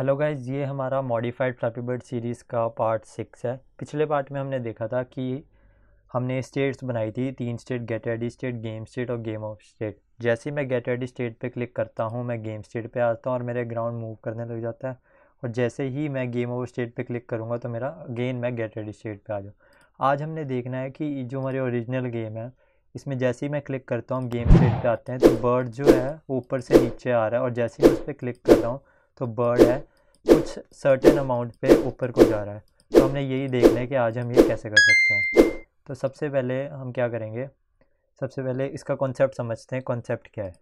hello guys ये हमारा modified flappy bird series का पार्ट सिक्स है पिछले पार्ट में हमने देखा था कि हमने स्टेट्स बनाई थी तीन state get ready state game state और गेम ऑफ स्टेट जैसे ही मैं गेट रेडी स्टेट पे क्लिक करता हूँ मैं गेम स्टेट पे आता हूँ और मेरे ग्राउंड मूव करने लग जाता है और जैसे ही मैं गेम ऑफ स्टेट पर क्लिक करूँगा तो मेरा अगेन मैं गेट रेडी स्टेट पर आ जाऊँ आज हमने देखना है कि जो हमारे ओरिजिनल गेम है इसमें जैसे ही मैं क्लिक करता हूँ गेम स्टेट पर आते हैं तो बर्ड जो है ऊपर से नीचे आ रहा है और जैसे ही मैं उस पर क्लिक कर रहा हूँ तो बर्ड है कुछ सर्टेन अमाउंट पे ऊपर को जा रहा है तो हमने यही देखना है कि आज हम ये कैसे कर सकते हैं तो सबसे पहले हम क्या करेंगे सबसे पहले इसका कॉन्सेप्ट समझते हैं कॉन्सेप्ट क्या है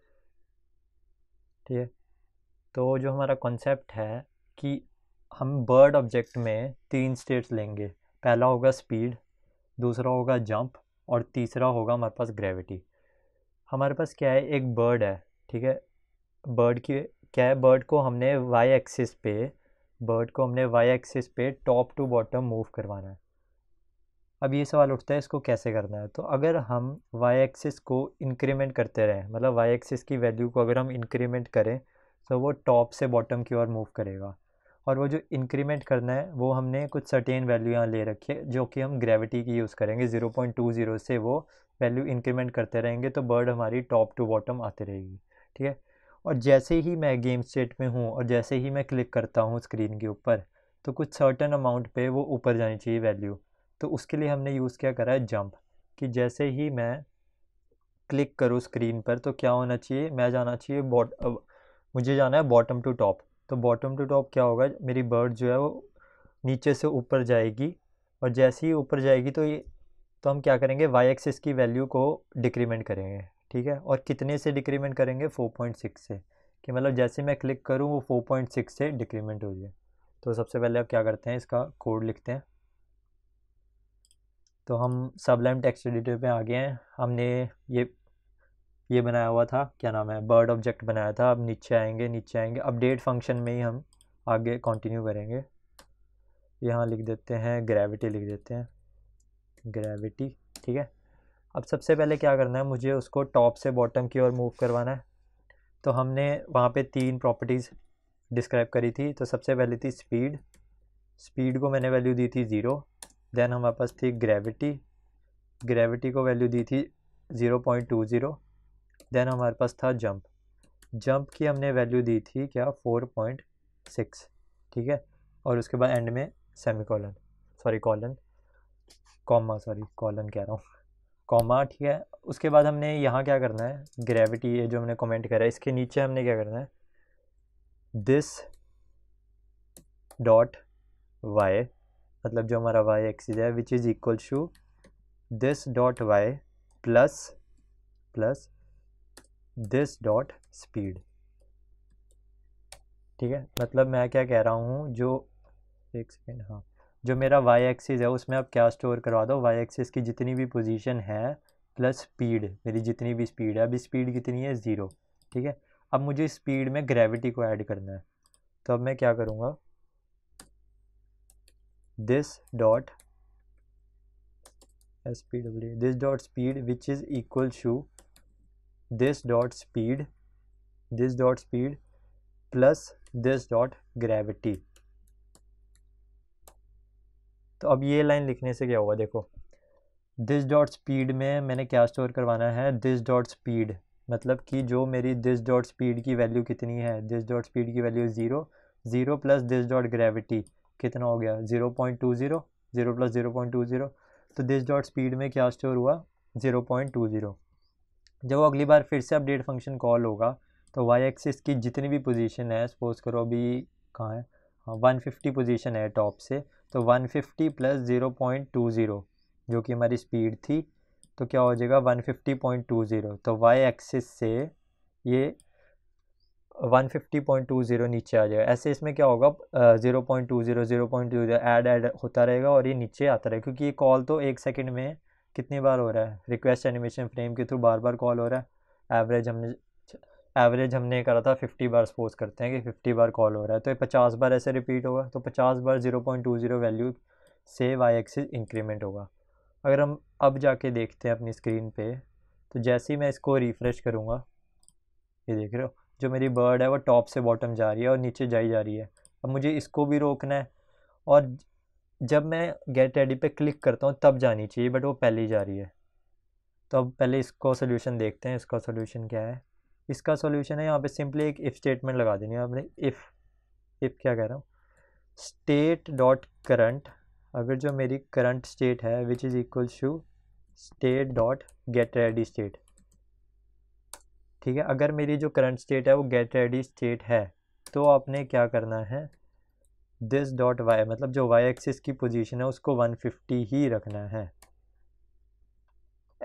ठीक है तो जो हमारा कॉन्सेप्ट है कि हम बर्ड ऑब्जेक्ट में तीन स्टेट्स लेंगे पहला होगा स्पीड दूसरा होगा जंप और तीसरा होगा हमारे पास ग्रेविटी हमारे पास क्या है एक बर्ड है ठीक है बर्ड की क्या है बर्ड को हमने वाई एक्सिस पे बर्ड को हमने वाई एक्सिस पे टॉप टू बॉटम मूव करवाना है अब ये सवाल उठता है इसको कैसे करना है तो अगर हम वाई एक्सिस को इंक्रीमेंट करते रहें मतलब वाई एक्सिस की वैल्यू को अगर हम इंक्रीमेंट करें तो वो टॉप से बॉटम की ओर मूव करेगा और वो जो इंक्रीमेंट करना है वो हमने कुछ सर्टेन वैल्यू यहाँ ले रखी है जो कि हम ग्रेविटी की यूज़ करेंगे ज़ीरो पॉइंट टू ज़ीरो से वो वैल्यू इंक्रीमेंट करते रहेंगे तो बर्ड हमारी टॉप टू बॉटम आती रहेगी ठीक है और जैसे ही मैं गेम स्टेट में हूँ और जैसे ही मैं क्लिक करता हूँ स्क्रीन के ऊपर तो कुछ सर्टन अमाउंट पे वो ऊपर जानी चाहिए वैल्यू तो उसके लिए हमने यूज़ क्या करा है जंप कि जैसे ही मैं क्लिक करूँ स्क्रीन पर तो क्या होना चाहिए मैं जाना चाहिए बॉट मुझे जाना है बॉटम टू टॉप तो बॉटम टू टॉप क्या होगा मेरी बर्ड जो है वो नीचे से ऊपर जाएगी और जैसे ही ऊपर जाएगी तो ये तो हम क्या करेंगे वाई एक्सिस की वैल्यू को डिक्रीमेंट करेंगे ठीक है और कितने से डिक्रीमेंट करेंगे 4.6 से कि मतलब जैसे मैं क्लिक करूँ वो 4.6 से डिक्रीमेंट हो जाए तो सबसे पहले आप क्या करते हैं इसका कोड लिखते हैं तो हम सबलाइम टेक्स्ट एडिटर पे आ गए हैं हमने ये ये बनाया हुआ था क्या नाम है बर्ड ऑब्जेक्ट बनाया था अब नीचे आएंगे नीचे आएंगे अपडेट फंक्शन में ही हम आगे कंटिन्यू करेंगे यहाँ लिख देते हैं ग्रेविटी लिख देते हैं ग्रेविटी ठीक है अब सबसे पहले क्या करना है मुझे उसको टॉप से बॉटम की ओर मूव करवाना है तो हमने वहाँ पे तीन प्रॉपर्टीज़ डिस्क्राइब करी थी तो सबसे पहले थी स्पीड स्पीड को मैंने वैल्यू दी थी ज़ीरो देन हमारे पास थी ग्रेविटी ग्रेविटी को वैल्यू दी थी zero point two zero then हमारे पास था जंप जंप की हमने वैल्यू दी थी क्या फोर पॉइंट सिक्स ठीक है और उसके बाद एंड में semicolon sorry colon comma sorry colon कह रहा हूँ कॉमा ठीक है उसके बाद हमने यहाँ क्या करना है ग्रेविटी ये जो हमने कमेंट करा है इसके नीचे हमने क्या करना है दिस डॉट वाई मतलब जो हमारा वाई एक्सिस है which is equal to this dot Y plus plus this dot speed ठीक है मतलब मैं क्या कह रहा हूँ जो एक सेकेंड हाँ जो मेरा वाई एक्सिस है उसमें आप क्या स्टोर करवा दो वाई एक्सिस की जितनी भी पोजीशन है प्लस स्पीड मेरी जितनी भी स्पीड है अभी स्पीड कितनी है ज़ीरो ठीक है अब मुझे स्पीड में ग्रेविटी को ऐड करना है तो अब मैं क्या करूँगा this dot S P W this dot speed which is equal to this dot speed this dot speed plus this dot gravity तो अब ये लाइन लिखने से क्या होगा देखो दिस डॉट स्पीड में मैंने क्या स्टोर करवाना है दिस डॉट स्पीड मतलब कि जो मेरी दिस डॉट स्पीड की वैल्यू कितनी है दिस डॉट स्पीड की value zero zero plus this dot gravity कितना हो गया zero point two zero zero plus zero point two zero तो दिस डॉट स्पीड में क्या स्टोर हुआ ज़ीरो पॉइंट टू ज़ीरो जब वो अगली बार फिर से अपडेट फंक्शन कॉल होगा तो वाई एक्सिस की जितनी भी पोजीशन है सपोज़ करो अभी कहाँ है 150 पोजीशन है टॉप से तो 150 प्लस 0.20 जो कि हमारी स्पीड थी तो क्या हो जाएगा 150.20 तो वाई एक्सिस से ये 150.20 नीचे आ जाएगा ऐसे इसमें क्या होगा zero point two zero zero point two zero add add होता रहेगा और ये नीचे आता रहेगा क्योंकि ये कॉल तो एक सेकंड में कितनी बार हो रहा है रिक्वेस्ट एनिमेशन फ्रेम के थ्रू बार बार कॉल हो रहा है एवरेज हमने एवरेज हमने करा था 50 बार सपोज करते हैं कि फिफ्टी बार कॉल हो रहा है तो ये पचास बार ऐसे रिपीट होगा तो पचास बार zero point two zero value से वाई एक्सिस इंक्रीमेंट होगा अगर हम अब जाके देखते हैं अपनी स्क्रीन पे तो जैसे ही मैं इसको रिफ़्रेश करूँगा ये देख रहे हो जो मेरी बर्ड है वो टॉप से बॉटम जा रही है और नीचे जाई जा रही है अब मुझे इसको भी रोकना है और जब मैं गेट रेडी पे क्लिक करता हूँ तब जानी चाहिए बट वो पहले ही जा रही है तो अब पहले इसको सोल्यूशन देखते हैं इसका सोल्यूशन क्या है इसका सॉल्यूशन है यहाँ पे सिंपली एक इफ़ स्टेटमेंट लगा देनी है आपने इफ़ इफ़ क्या कह रहा हूँ स्टेट डॉट करंट अगर जो मेरी करंट स्टेट है which is equals to state dot get ready state ठीक है अगर मेरी जो करंट स्टेट है वो गेट रेडी स्टेट है तो आपने क्या करना है दिस डॉट वाई मतलब जो वाई एक्सिस की पोजीशन है उसको 150 ही रखना है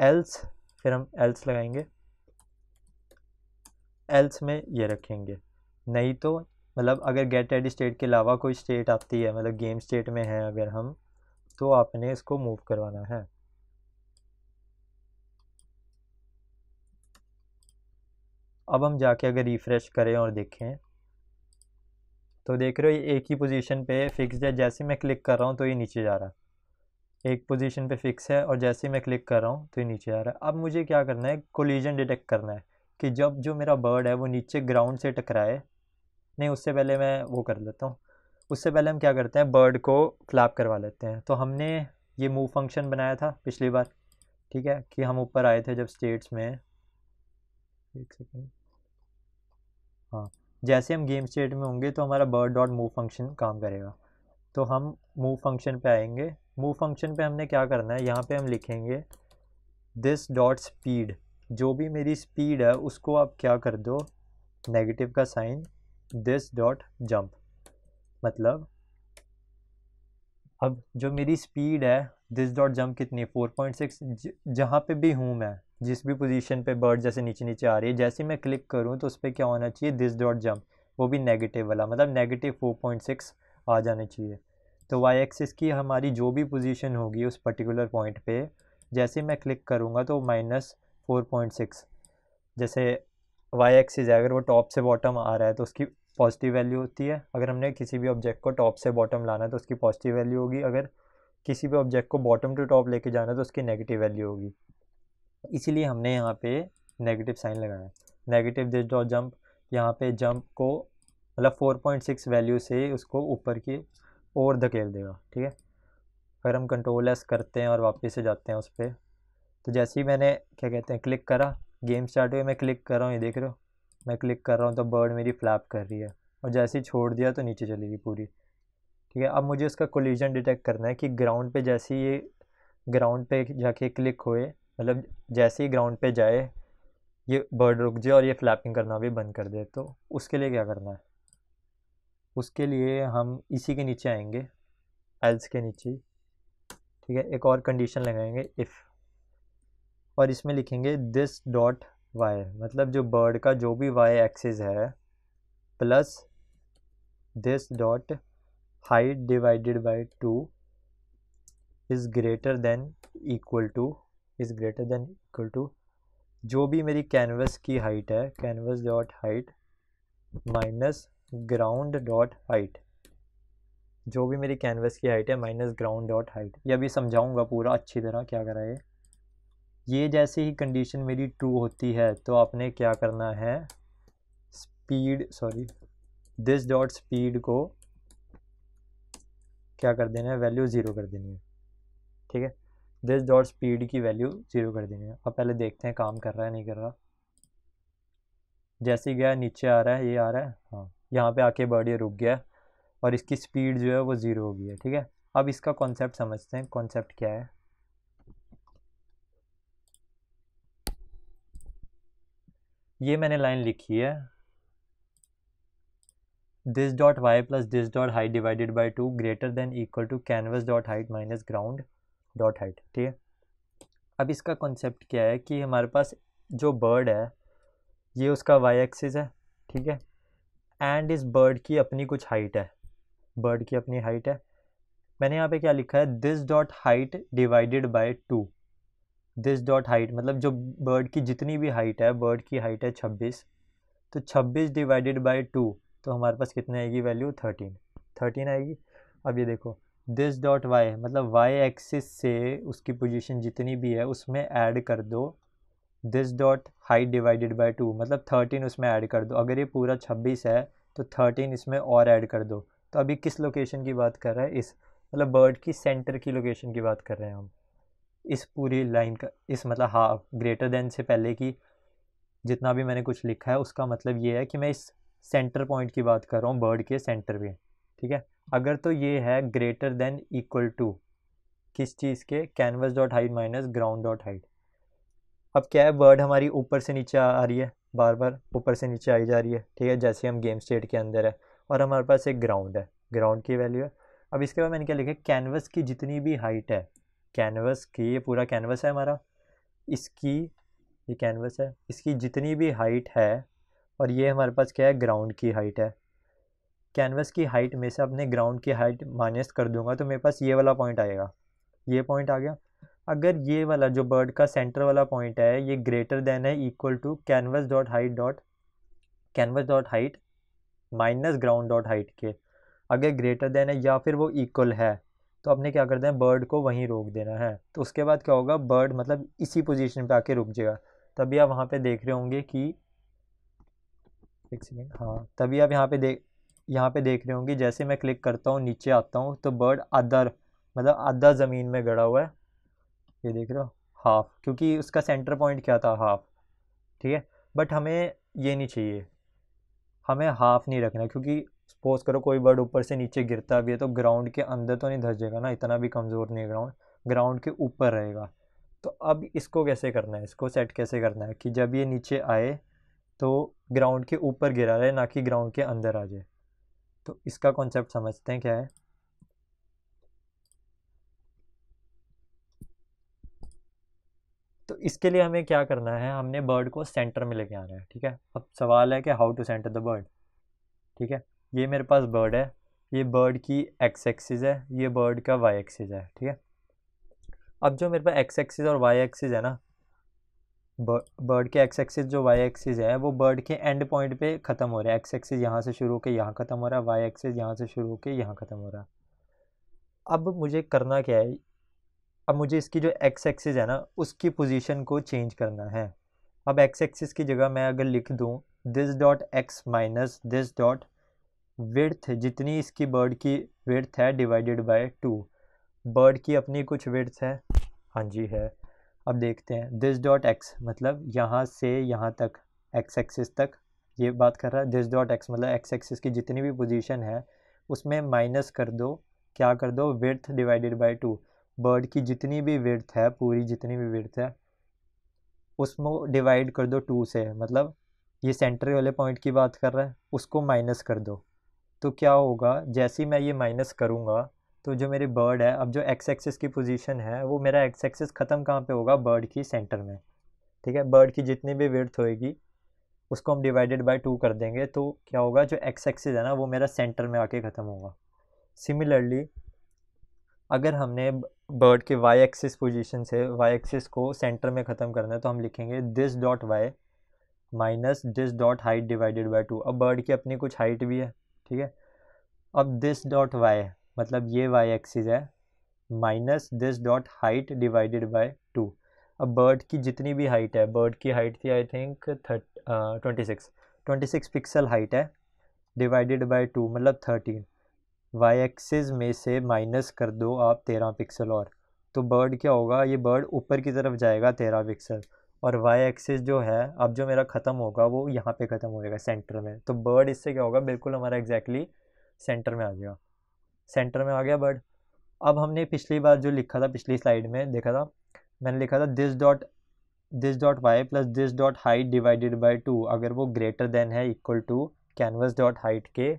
एल्स फिर हम एल्स लगाएंगे एल्स में ये रखेंगे नहीं तो मतलब अगर गेट एड स्टेट के अलावा कोई स्टेट आती है मतलब गेम स्टेट में है अगर हम तो आपने इसको मूव करवाना है अब हम जाके अगर रिफ़्रेश करें और देखें तो देख रहे हो ये एक ही पोजीशन पे फिक्स है जैसे मैं क्लिक कर रहा हूँ तो ये नीचे जा रहा है एक पोजीशन पे फिक्स है और जैसे मैं क्लिक कर रहा हूँ तो ये नीचे जा रहा है अब मुझे क्या करना है कोलिजन डिटेक्ट करना है कि जब जो मेरा बर्ड है वो नीचे ग्राउंड से टकराए नहीं उससे पहले मैं वो कर लेता हूँ उससे पहले हम क्या करते हैं बर्ड को फ्लैप करवा लेते हैं तो हमने ये मूव फंक्शन बनाया था पिछली बार ठीक है कि हम ऊपर आए थे जब स्टेट्स में एक सेकेंड हाँ जैसे हम गेम स्टेट में होंगे तो हमारा बर्ड डॉट मूव फंक्शन काम करेगा तो हम मूव फंक्शन पे आएंगे मूव फंक्शन पे हमने क्या करना है यहाँ पे हम लिखेंगे दिस डॉट स्पीड जो भी मेरी स्पीड है उसको आप क्या कर दो नेगेटिव का साइन दिस डॉट जंप मतलब अब जो मेरी स्पीड है दिस डॉट जंप कितनी 4.6 जहाँ पर भी हूँ मैं जिस भी पोजीशन पे बर्ड जैसे नीचे नीचे आ रही है जैसे मैं क्लिक करूँ तो उस पर क्या होना चाहिए दिस डॉट जंप वो भी नेगेटिव वाला मतलब नेगेटिव 4.6 आ जाना चाहिए तो वाई एक्सिस की हमारी जो भी पोजीशन होगी उस पर्टिकुलर पॉइंट पे जैसे मैं क्लिक करूँगा तो माइनस फोर पॉइंट सिक्स जैसे वाई एक्सिस है अगर वो टॉप से बॉटम आ रहा है तो उसकी पॉजिटिव वैल्यू होती है अगर हमने किसी भी ऑब्जेक्ट को टॉप से बॉटम लाना है तो उसकी पॉजिटिव वैल्यू होगी अगर किसी भी ऑब्जेक्ट को बॉटम टू टॉप लेके जाना है तो उसकी नेगेटिव वैल्यू होगी इसीलिए हमने यहाँ पे नेगेटिव साइन लगाया है नेगेटिव दिस डॉट जंप यहाँ पे जंप को मतलब फोर पॉइंट सिक्स वैल्यू से उसको ऊपर की ओर धकेल देगा ठीक है अगर हम कंट्रोल एस करते हैं और वापस से जाते हैं उस पर तो जैसे ही मैंने क्या कहते हैं क्लिक करा गेम स्टार्ट हुई मैं क्लिक कर रहा हूँ ये देख रहे हो मैं क्लिक कर रहा हूँ तो बर्ड मेरी फ्लैप कर रही है और जैसे ही छोड़ दिया तो नीचे चली गई पूरी ठीक है अब मुझे उसका कोलिजन डिटेक्ट करना है कि ग्राउंड पे जैसे ही ये ग्राउंड पे जाके क्लिक होए मतलब जैसे ही ग्राउंड पे जाए ये बर्ड रुक जाए और ये फ्लैपिंग करना भी बंद कर दे तो उसके लिए क्या करना है उसके लिए हम इसी के नीचे आएंगे एल्स के नीचे ठीक है एक और कंडीशन लगाएंगे इफ़ और इसमें लिखेंगे दिस डॉट वाई मतलब जो बर्ड का जो भी वाई एक्सिस है plus this dot height divided by two is greater than equal to is greater than equal to जो भी मेरी कैनवस की हाइट है canvas dot height minus ground dot height जो भी मेरी कैनवस की हाइट है माइनस ग्राउंड डॉट हाइट ये अभी समझाऊंगा पूरा अच्छी तरह क्या करा है ये जैसे ही कंडीशन मेरी ट्रू होती है तो आपने क्या करना है speed sorry this dot speed को क्या कर देना है वैल्यू ज़ीरो कर देनी है ठीक है दिस डॉट स्पीड की वैल्यू ज़ीरो कर देनी है अब पहले देखते हैं काम कर रहा है नहीं कर रहा जैसे ही गया नीचे आ रहा है ये आ रहा है हाँ यहाँ पे आके बर्ड ये रुक गया और इसकी स्पीड जो है वो ज़ीरो हो गई है ठीक है अब इसका कॉन्सेप्ट समझते हैं कॉन्सेप्ट क्या है ये मैंने लाइन लिखी है this dot Y plus this dot height divided by two greater than equal to canvas dot height minus ground dot height ठीक है अब इसका कॉन्सेप्ट क्या है कि हमारे पास जो बर्ड है ये उसका वाई एक्सिस है ठीक है एंड इस बर्ड की अपनी कुछ हाइट है बर्ड की अपनी हाइट है मैंने यहाँ पे क्या लिखा है this dot height divided by two this dot height मतलब जो बर्ड की जितनी भी हाइट है बर्ड की हाइट है छब्बीस तो छब्बीस डिवाइडेड बाई टू तो हमारे पास कितनी आएगी वैल्यू थर्टीन थर्टीन आएगी अब ये देखो दिस डॉट वाई मतलब वाई एक्सिस से उसकी पोजीशन जितनी भी है उसमें ऐड कर दो this dot height divided by two मतलब थर्टीन उसमें ऐड कर दो अगर ये पूरा छब्बीस है तो थर्टीन इसमें और ऐड कर दो तो अभी किस लोकेशन की बात कर रहे हैं इस मतलब बर्ड की सेंटर की लोकेशन की बात कर रहे हैं हम इस पूरी लाइन का इस मतलब हाफ ग्रेटर देन से पहले की जितना भी मैंने कुछ लिखा है उसका मतलब ये है कि मैं इस सेंटर पॉइंट की बात कर रहा हूँ बर्ड के सेंटर पे ठीक है अगर तो ये है ग्रेटर देन इक्वल टू किस चीज़ के canvas dot height minus ground dot height अब क्या है बर्ड हमारी ऊपर से नीचे आ रही है बार बार ऊपर से नीचे आई जा रही है ठीक है जैसे हम गेम स्टेट के अंदर है और हमारे पास एक ग्राउंड है ग्राउंड की वैल्यू है अब इसके बाद मैंने क्या लिखा है कैनवस की जितनी भी हाइट है कैनवस की ये पूरा कैनवस है हमारा इसकी ये कैनवस है इसकी जितनी भी हाइट है और ये हमारे पास क्या है ग्राउंड की हाइट है कैनवस की हाइट में से अपने ग्राउंड की हाइट माइनस कर दूंगा तो मेरे पास ये वाला पॉइंट आएगा ये पॉइंट आ गया अगर ये वाला जो बर्ड का सेंटर वाला पॉइंट है ये ग्रेटर देन है equal to canvas dot height dot canvas dot height minus ground dot height के अगर ग्रेटर देन है या फिर वो इक्वल है तो आपने क्या कर देना बर्ड को वहीं रोक देना है तो उसके बाद क्या होगा बर्ड मतलब इसी पोजीशन पे आके रुक जाएगा तभी आप वहाँ पे देख रहे होंगे कि एक सेकेंड हाँ तभी आप यहाँ पे देख यहाँ पे देख रहे होंगे जैसे मैं क्लिक करता हूँ नीचे आता हूँ तो बर्ड आधा मतलब आधा ज़मीन में गड़ा हुआ है ये देख रहे हो हाफ क्योंकि उसका सेंटर पॉइंट क्या था हाफ ठीक है बट हमें ये नहीं चाहिए हमें हाफ नहीं रखना क्योंकि सपोज करो कोई बर्ड ऊपर से नीचे गिरता भी है तो ग्राउंड के अंदर तो नहीं धस जाएगा ना इतना भी कमज़ोर नहीं है ग्राउंड ग्राउंड के ऊपर रहेगा तो अब इसको कैसे करना है इसको सेट कैसे करना है कि जब ये नीचे आए तो ग्राउंड के ऊपर गिरा रहे ना कि ग्राउंड के अंदर आ जाए तो इसका कॉन्सेप्ट समझते हैं क्या है तो इसके लिए हमें क्या करना है हमने बर्ड को सेंटर में लेके आना है ठीक है अब सवाल है कि how to centre the bird ठीक है ये मेरे पास बर्ड है ये बर्ड की एक्स एक्सिस है ये बर्ड का वाई एक्सिस है ठीक है अब जो मेरे पास एक्स एक्सिस और वाई एक्सिस है ना बर्ड के एक्स एक्सिस जो वाई एक्सिस है वो बर्ड के एंड पॉइंट पे ख़त्म हो रहा है एक्स एक्सिस यहाँ से शुरू होकर यहाँ ख़त्म हो रहा है वाई एक्सिस यहाँ से शुरू होकर यहाँ ख़त्म हो रहा है अब मुझे करना क्या है अब मुझे इसकी जो एक्स एक्सिस है ना उसकी पोजीशन को चेंज करना है अब एक्स एक्सिस की जगह मैं अगर लिख दूँ this dot X minus this dot width जितनी इसकी बर्ड की विर्थ है डिवाइडेड बाय टू बर्ड की अपनी कुछ विर्थ है हाँ जी है अब देखते हैं दिस डॉट एक्स मतलब यहाँ से यहाँ तक एक्स एक्सिस तक ये बात कर रहा है दिस डॉट एक्स मतलब एक्स एक्सिस की जितनी भी पोजीशन है उसमें माइनस कर दो क्या कर दो width divided by two bird की जितनी भी विर्थ है पूरी जितनी भी विर्थ है उसमें डिवाइड कर दो टू से मतलब ये सेंटर वाले पॉइंट की बात कर रहा है उसको माइनस कर दो तो क्या होगा जैसे ही मैं ये माइनस करूँगा तो जो मेरे बर्ड है अब जो एक्स एक्सेस की पोजीशन है वो मेरा एक्स एक्सेस ख़त्म कहाँ पे होगा बर्ड की सेंटर में ठीक है बर्ड की जितनी भी विर्थ होएगी उसको हम डिवाइडेड बाय टू कर देंगे तो क्या होगा जो एक्स एक्सेस है ना वो मेरा सेंटर में आके ख़त्म होगा सिमिलरली अगर हमने बर्ड के वाई एक्सिस पोजिशन से वाई एक्सिस को सेंटर में ख़त्म करना है तो हम लिखेंगे this dot Y minus this dot height divided by two अब बर्ड की अपनी कुछ हाइट भी है ठीक है अब दिस डॉट वाई मतलब ये वाई एक्सिस है minus this dot height divided by two अब बर्ड की जितनी भी हाइट है बर्ड की हाइट थी I think thirty twenty six twenty six pixel height है डिवाइडेड बाय टू मतलब थर्टीन वाई एक्सिस में से माइनस कर दो आप तेरह पिक्सल और तो बर्ड क्या होगा ये बर्ड ऊपर की तरफ जाएगा तेरह पिक्सल और वाई एक्सिस जो है अब जो मेरा ख़त्म होगा वो यहाँ पे ख़त्म हो जाएगा सेंटर में तो बर्ड इससे क्या होगा बिल्कुल हमारा एग्जैक्टली exactly सेंटर में आ जाएगा सेंटर में आ गया बर्ड अब हमने पिछली बार जो लिखा था पिछली स्लाइड में देखा था मैंने लिखा था this dot this dot Y plus this dot height divided by two अगर वो ग्रेटर देन है equal to canvas dot height के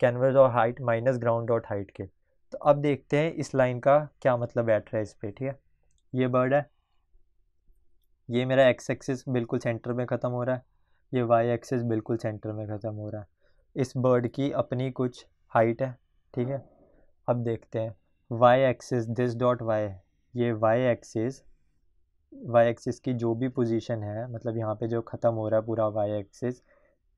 canvas dot height minus ground dot height के तो अब देखते हैं इस लाइन का क्या मतलब बैठ रहा है इस पर ठीक है ये बर्ड है ये मेरा एक्स एक्सिस बिल्कुल सेंटर में ख़त्म हो रहा है ये वाई एक्सिस बिल्कुल सेंटर में ख़त्म हो रहा है इस बर्ड की अपनी कुछ हाइट है ठीक है अब देखते हैं Y axis this dot Y ये वाई एक्सिस वाई एक्सिस की जो भी पोजीशन है मतलब यहाँ पे जो ख़त्म हो रहा है पूरा Y axis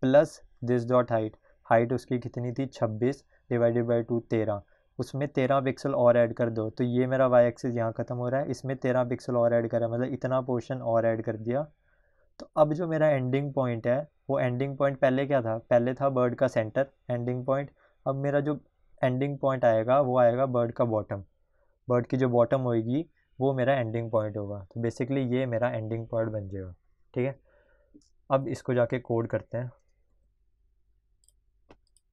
plus this dot height height उसकी कितनी थी छब्बीस डिवाइडेड बाई टू तेरह उसमें तेरह पिक्सल और ऐड कर दो तो ये मेरा वाई एक्सिस यहाँ ख़त्म हो रहा है इसमें तेरह पिक्सल और ऐड करा मतलब इतना पोर्शन और ऐड कर दिया तो अब जो मेरा एंडिंग पॉइंट है वो एंडिंग पॉइंट पहले क्या था पहले था बर्ड का सेंटर एंडिंग पॉइंट अब मेरा जो एंडिंग पॉइंट आएगा वो आएगा बर्ड का बॉटम बर्ड की जो बॉटम होएगी वो मेरा एंडिंग पॉइंट होगा तो बेसिकली ये मेरा एंडिंग पॉइंट बन जाएगा ठीक है अब इसको जाके कोड करते हैं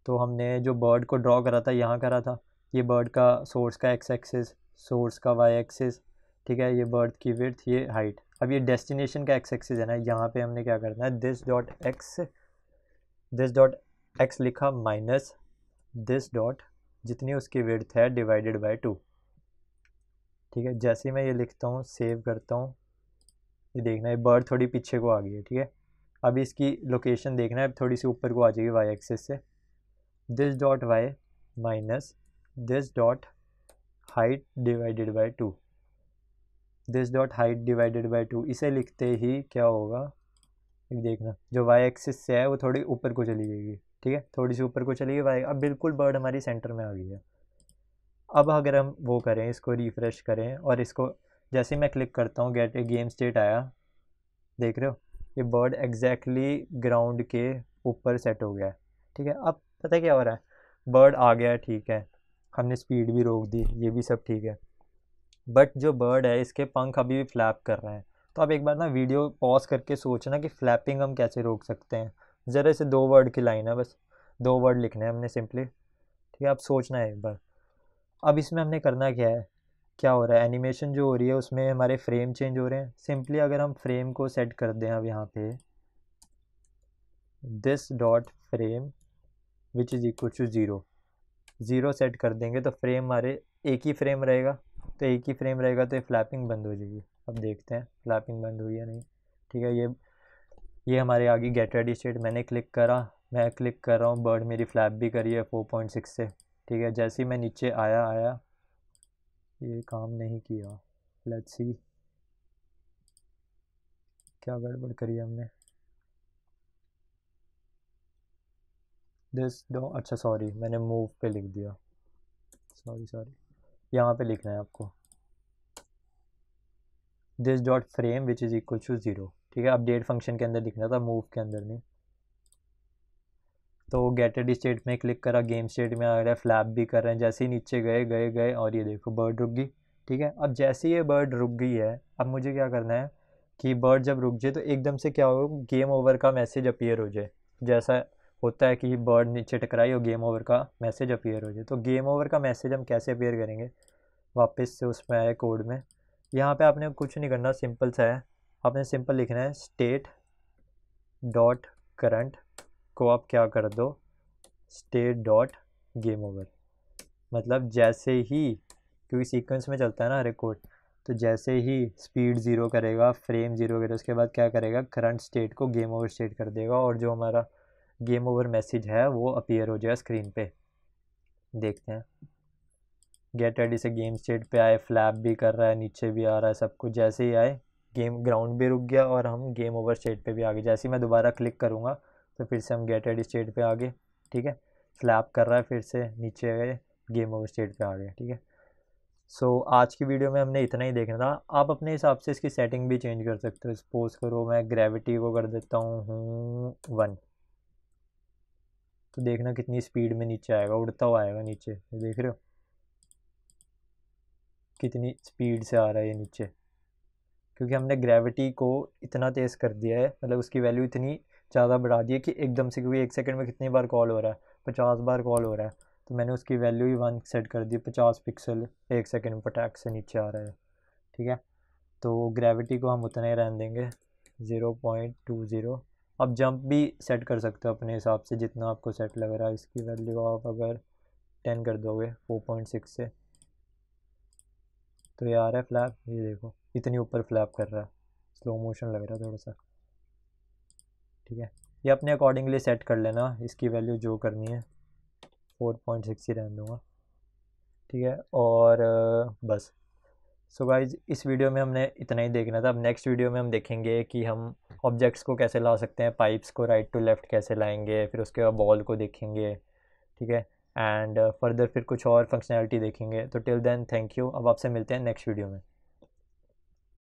तो हमने जो बर्ड को ड्रॉ करा था यहाँ करा था ये बर्ड का सोर्स का एक्स एक्सेस सोर्स का वाई एक्सेस ठीक है ये बर्ड की विर्थ ये हाइट अब ये डेस्टिनेशन का एक्स एक्सेस है ना यहाँ पे हमने क्या करना है this dot X this dot X लिखा माइनस दिस डॉट जितनी उसकी विर्थ है डिवाइडेड बाई टू ठीक है जैसे मैं ये लिखता हूँ सेव करता हूँ ये देखना है बर्ड थोड़ी पीछे को आ गई है ठीक है अभी इसकी लोकेशन देखना है थोड़ी सी ऊपर को आ जाएगी वाई एक्सेस से this dot Y minus this dot height divided by two this dot height divided by two इसे लिखते ही क्या होगा एक देखना जो वाई एक्सिस से है वो थोड़ी ऊपर को चली जाएगी ठीक है थोड़ी सी ऊपर को चली गई वाई अब बिल्कुल बर्ड हमारी सेंटर में आ गई है अब अगर हम वो करें इसको रिफ़्रेश करें और इसको जैसे मैं क्लिक करता हूँ गेट ए गेम स्टेट आया देख रहे हो ये बर्ड एग्जैक्टली ग्राउंड के ऊपर सेट हो गया है ठीक है अब पता क्या हो रहा है बर्ड आ गया ठीक है हमने स्पीड भी रोक दी ये भी सब ठीक है बट जो बर्ड है इसके पंख अभी भी फ्लैप कर रहे हैं तो आप एक बार ना वीडियो पॉज करके सोचना कि फ्लैपिंग हम कैसे रोक सकते हैं ज़रा से दो वर्ड की लाइन है बस दो वर्ड लिखने हैं हमने सिंपली ठीक है आप सोचना है एक बार अब इसमें हमने करना क्या है क्या हो रहा है एनिमेशन जो हो रही है उसमें हमारे फ्रेम चेंज हो रहे हैं सिंपली अगर हम फ्रेम को सेट कर दें अब यहाँ पे this dot frame which is equal to zero zero set कर देंगे तो फ्रेम हमारे एक ही फ्रेम रहेगा तो एक ही फ्रेम रहेगा तो ये फ्लैपिंग बंद हो जाएगी अब देखते हैं फ्लैपिंग बंद हुई या नहीं ठीक है ये ये हमारे आगे गेट रेडी स्टेट मैंने क्लिक करा मैं क्लिक कर रहा हूँ बर्ड मेरी फ्लैप भी करी है फोर पॉइंट सिक्स से ठीक है जैसे ही मैं नीचे आया आया ये काम नहीं किया लेट्स सी क्या गड़बड़ करी हमने दिस डो अच्छा सॉरी मैंने मूव पे लिख दिया सॉरी सॉरी यहाँ पे लिखना है आपको this dot frame which is equal to zero ठीक है अपडेट फंक्शन के अंदर लिखना था मूव के अंदर नहीं तो गेटेड स्टेट में क्लिक करा गेम स्टेट में आ रहा है फ्लैप भी कर रहे हैं जैसे ही नीचे गए गए गए और ये देखो बर्ड रुक गई ठीक है अब जैसे ये बर्ड रुक गई है अब मुझे क्या करना है कि बर्ड जब रुक जाए तो एकदम से क्या हो गेम ओवर का मैसेज अपीयर हो जाए जैसा होता है कि बर्ड नीचे टकराई और गेम ओवर का मैसेज अपेयर हो जाए तो गेम ओवर का मैसेज हम कैसे अपेयर करेंगे वापस से उसमें आए कोड में यहाँ पे आपने कुछ नहीं करना सिंपल सा है आपने सिंपल लिखना है स्टेट डॉट करंट को आप क्या कर दो स्टेट डॉट गेम ओवर मतलब जैसे ही क्योंकि सीक्वेंस में चलता है ना रिकॉर्ड तो जैसे ही स्पीड ज़ीरो करेगा फ्रेम ज़ीरो करेगा उसके बाद क्या करेगा करंट स्टेट को गेम ओवर स्टेट कर देगा और जो हमारा गेम ओवर मैसेज है वो अपीयर हो जाए स्क्रीन पे देखते हैं गेट रेडी से गेम स्टेट पे आए फ्लैप भी कर रहा है नीचे भी आ रहा है सब कुछ जैसे ही आए गेम ग्राउंड भी रुक गया और हम गेम ओवर स्टेट पे भी आ गए जैसे ही मैं दोबारा क्लिक करूँगा तो फिर से हम गेट रेडी स्टेट पे आ गए ठीक है फ्लैप कर रहा है फिर से नीचे गए गेम ओवर स्टेट पर आ गए ठीक है सो so, आज की वीडियो में हमने इतना ही देखना था आप अपने हिसाब से इसकी सेटिंग भी चेंज कर सकते हो सपोज करो मैं ग्रेविटी को कर देता हूँ वन हम्म, तो देखना कितनी स्पीड में नीचे आएगा उड़ता हुआ आएगा नीचे ये देख रहे हो कितनी स्पीड से आ रहा है ये नीचे क्योंकि हमने ग्रेविटी को इतना तेज़ कर दिया है मतलब उसकी वैल्यू इतनी ज़्यादा बढ़ा दी है कि एकदम से क्योंकि एक सेकंड में कितनी बार कॉल हो रहा है पचास बार कॉल हो रहा है तो मैंने उसकी वैल्यू ही वन सेट कर दी पचास पिक्सल एक सेकेंड पर टैक्स से नीचे आ रहा है ठीक है तो ग्रेविटी को हम उतना ही रहने देंगे ज़ीरो पॉइंट टू ज़ीरो आप जंप भी सेट कर सकते हो अपने हिसाब से जितना आपको सेट लग रहा है इसकी वैल्यू आप अगर टेन कर दोगे फोर पॉइंट सिक्स से तो ये आ रहा है फ्लैप ये देखो इतनी ऊपर फ्लैप कर रहा है स्लो मोशन लग रहा है थोड़ा सा ठीक है ये अपने अकॉर्डिंगली सेट कर लेना इसकी वैल्यू जो करनी है फोर पॉइंट सिक्स ही रहने दूँगा ठीक है और बस सो so गाइज इस वीडियो में हमने इतना ही देखना था अब नेक्स्ट वीडियो में हम देखेंगे कि हम ऑब्जेक्ट्स को कैसे ला सकते हैं पाइप्स को राइट टू लेफ़्ट कैसे लाएंगे फिर उसके बाद बॉल को देखेंगे ठीक है एंड फर्दर uh, फिर कुछ और फंक्शनैलिटी देखेंगे तो टिल देन थैंक यू अब आपसे मिलते हैं नेक्स्ट वीडियो में